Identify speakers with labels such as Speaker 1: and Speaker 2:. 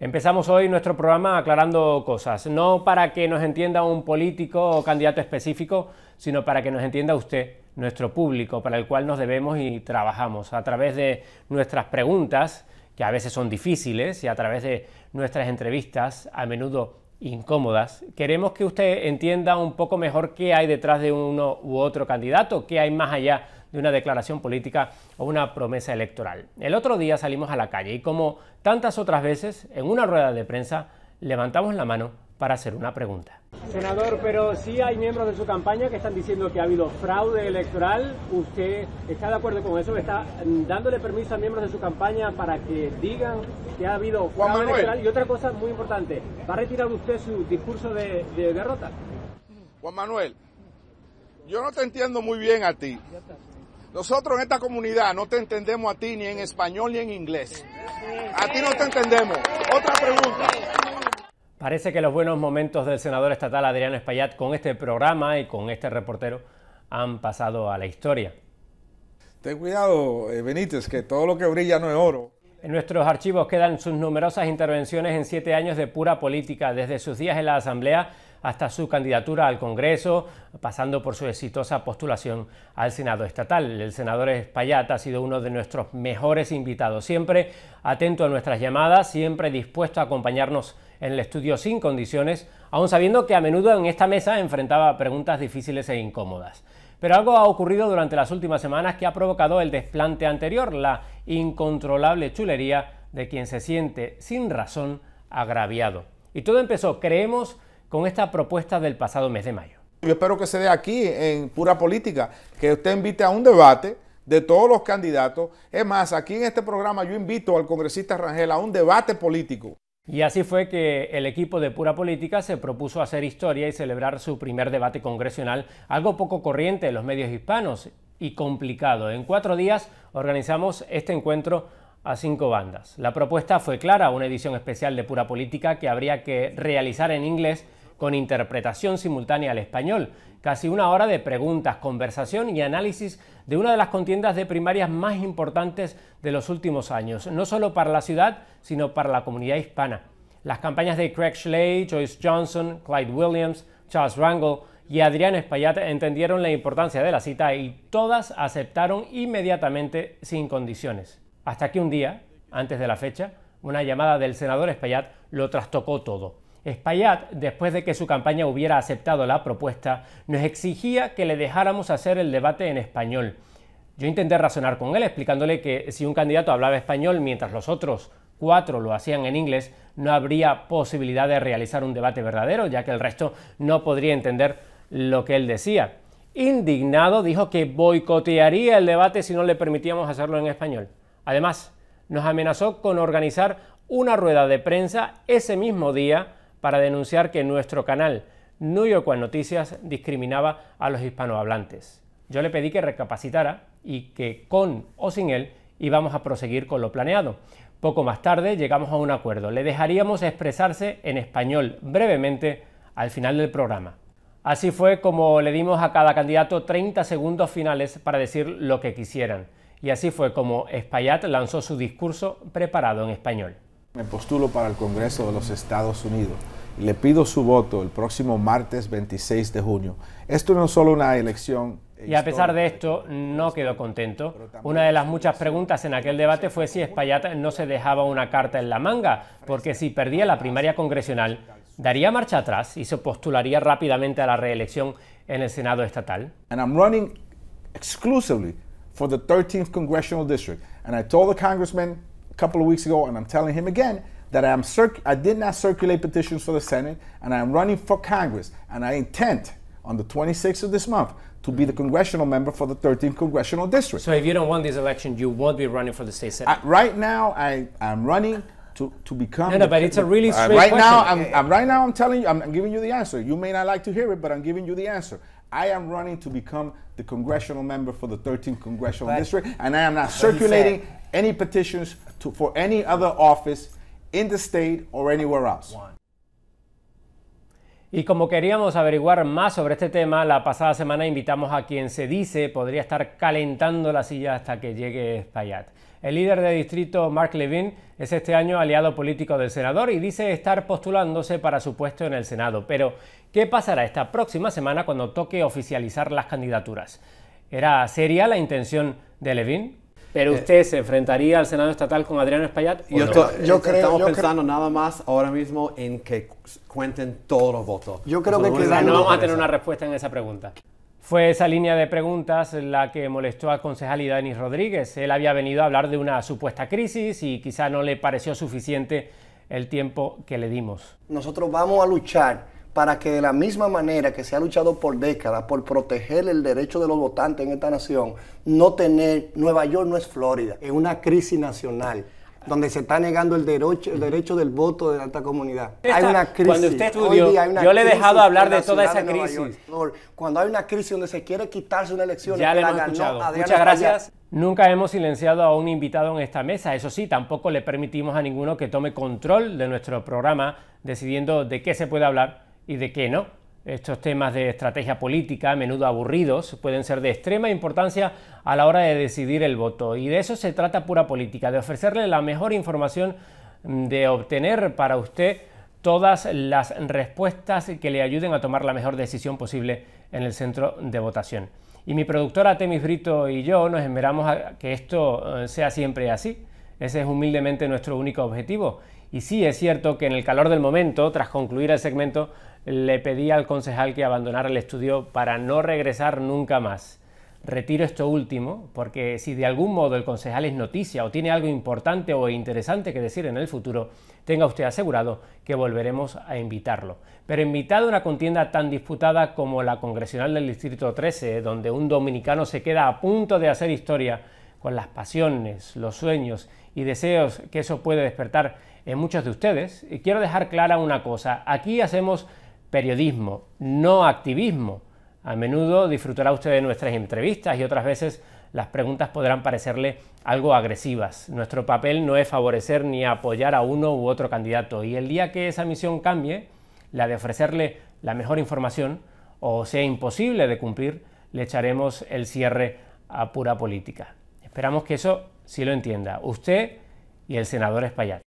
Speaker 1: Empezamos hoy nuestro programa aclarando cosas, no para que nos entienda un político o candidato específico, sino para que nos entienda usted, nuestro público, para el cual nos debemos y trabajamos a través de nuestras preguntas, que a veces son difíciles, y a través de nuestras entrevistas, a menudo incómodas. Queremos que usted entienda un poco mejor qué hay detrás de uno u otro candidato, qué hay más allá de una declaración política o una promesa electoral. El otro día salimos a la calle y como tantas otras veces, en una rueda de prensa, levantamos la mano para hacer una pregunta. Senador, pero sí hay miembros de su campaña que están diciendo que ha habido fraude electoral. ¿Usted está de acuerdo con eso? ¿Está mm, dándole permiso a miembros de su campaña para que digan que ha habido fraude electoral?
Speaker 2: Y otra cosa muy importante, ¿va a retirar usted su discurso de derrota? Juan Manuel, yo no te entiendo muy bien a ti. Nosotros en esta comunidad no te entendemos a ti ni en español ni en inglés. A ti no te entendemos. Otra pregunta.
Speaker 1: Parece que los buenos momentos del senador estatal Adriano Espaillat con este programa y con este reportero han pasado a la historia. Ten cuidado, eh, Benítez, que todo lo que brilla no es oro. En nuestros archivos quedan sus numerosas intervenciones en siete años de pura política, desde sus días en la Asamblea hasta su candidatura al Congreso, pasando por su exitosa postulación al Senado estatal. El senador Espaillat ha sido uno de nuestros mejores invitados, siempre atento a nuestras llamadas, siempre dispuesto a acompañarnos en el estudio sin condiciones, aun sabiendo que a menudo en esta mesa enfrentaba preguntas difíciles e incómodas. Pero algo ha ocurrido durante las últimas semanas que ha provocado el desplante anterior, la incontrolable chulería de quien se siente sin razón agraviado. Y todo empezó, creemos, con esta propuesta del pasado mes de mayo.
Speaker 2: Yo espero que se dé aquí en pura política, que usted invite a un debate de todos los candidatos. Es más, aquí en este programa yo invito al congresista Rangel a un debate político.
Speaker 1: Y así fue que el equipo de Pura Política se propuso hacer historia y celebrar su primer debate congresional, algo poco corriente en los medios hispanos y complicado. En cuatro días organizamos este encuentro a cinco bandas. La propuesta fue clara, una edición especial de Pura Política que habría que realizar en inglés con interpretación simultánea al español, casi una hora de preguntas, conversación y análisis de una de las contiendas de primarias más importantes de los últimos años, no solo para la ciudad, sino para la comunidad hispana. Las campañas de Craig Schley, Joyce Johnson, Clyde Williams, Charles Rangel y Adrián Espaillat entendieron la importancia de la cita y todas aceptaron inmediatamente sin condiciones. Hasta que un día, antes de la fecha, una llamada del senador Espaillat lo trastocó todo. Espaillat, después de que su campaña hubiera aceptado la propuesta, nos exigía que le dejáramos hacer el debate en español. Yo intenté razonar con él explicándole que si un candidato hablaba español mientras los otros cuatro lo hacían en inglés, no habría posibilidad de realizar un debate verdadero, ya que el resto no podría entender lo que él decía. Indignado dijo que boicotearía el debate si no le permitíamos hacerlo en español. Además, nos amenazó con organizar una rueda de prensa ese mismo día para denunciar que nuestro canal New York Noticias discriminaba a los hispanohablantes. Yo le pedí que recapacitara y que con o sin él íbamos a proseguir con lo planeado. Poco más tarde llegamos a un acuerdo. Le dejaríamos expresarse en español brevemente al final del programa. Así fue como le dimos a cada candidato 30 segundos finales para decir lo que quisieran. Y así fue como Espaillat lanzó su discurso preparado en español
Speaker 2: me postulo para el Congreso de los Estados Unidos y le pido su voto el próximo martes 26 de junio. Esto no es solo una elección y a pesar
Speaker 1: de esto, no quedó contento. Una de las muchas preguntas en aquel debate fue si Espaillat no se dejaba una carta en la manga, porque si perdía la primaria congresional, ¿daría marcha atrás y se postularía rápidamente a la reelección en el Senado estatal?
Speaker 2: And I'm running exclusively for 13th congressional district, and I told couple of weeks ago, and I'm telling him again that I am circ- I did not circulate petitions for the Senate, and I am running for Congress, and I intend on the 26th of this month to be the mm. congressional member for the 13th congressional district. So if you don't win this election, you won't be running for the state senate. I, right now, I am running to, to become. No, no, but it's a really uh, straight uh, right question. now. I'm, I'm, right now. I'm telling you. I'm, I'm, giving you the answer. You may not like to hear it, but I'm giving you the answer. I am running to become the congressional member for the 13th congressional but district, and I am not circulating any petitions for any other office in the state or anywhere else.
Speaker 1: Y como queríamos averiguar más sobre este tema, la pasada semana invitamos a quien se dice podría estar calentando la silla hasta que llegue Payat. El líder de distrito, Mark Levin, es este año aliado político del senador y dice estar postulándose para su puesto en el Senado. Pero, ¿qué pasará esta próxima semana cuando toque oficializar las candidaturas? ¿Era seria la intención de Levin? Pero eh, usted se enfrentaría al Senado estatal con Adriano Espaillat. y no? yo, creo. Estamos pensando nada más ahora mismo en que cuenten todos los votos. Yo creo que, no vamos a tener una respuesta en esa pregunta. Fue esa línea de preguntas la que molestó al concejal Idanis Rodríguez. Él había venido a hablar de una supuesta crisis y quizá no le pareció suficiente el tiempo que le dimos. Nosotros vamos a luchar para que de la misma manera que se ha luchado por décadas por proteger el derecho de los votantes en esta nación, no tener, Nueva York no es Florida, es una crisis nacional donde se está negando el derecho, el derecho del voto de alta comunidad. hay una crisis. Cuando usted yo le he dejado hablar de toda esa crisis. cuando hay una crisis donde se quiere quitarse una elección, ya le hemos escuchado. Muchas gracias. Nunca hemos silenciado a un invitado en esta mesa. Eso sí, tampoco le permitimos a ninguno que tome control de nuestro programa decidiendo de qué se puede hablar y de qué no. Estos temas de estrategia política, a menudo aburridos, pueden ser de extrema importancia a la hora de decidir el voto. Y de eso se trata pura política, de ofrecerle la mejor información mm, de obtener para usted todas las respuestas que le ayuden a tomar la mejor decisión posible en el centro de votación. Y mi productora Temis Brito y yo nos esperamos a que esto eh, sea siempre así. Ese es humildemente nuestro único objetivo. Y sí es cierto que en el calor del momento, tras concluir el segmento, le pedí al concejal que abandonara el estudio para no regresar nunca más. Retiro esto último porque si de algún modo el concejal es noticia o tiene algo importante o interesante que decir en el futuro, tenga usted asegurado que volveremos a invitarlo. Pero invitado a una contienda tan disputada como la congresional del Distrito 13, donde un dominicano se queda a punto de hacer historia con las pasiones, los sueños y deseos que eso puede despertar en muchos de ustedes, quiero dejar clara una cosa. Aquí hacemos periodismo, no activismo. A menudo disfrutará usted de nuestras entrevistas y otras veces las preguntas podrán parecerle algo agresivas. Nuestro papel no es favorecer ni apoyar a uno u otro candidato y el día que esa misión cambie, la de ofrecerle la mejor información o sea imposible de cumplir, le echaremos el cierre a pura política. Esperamos que eso sí lo entienda, usted y el senador Espaillat.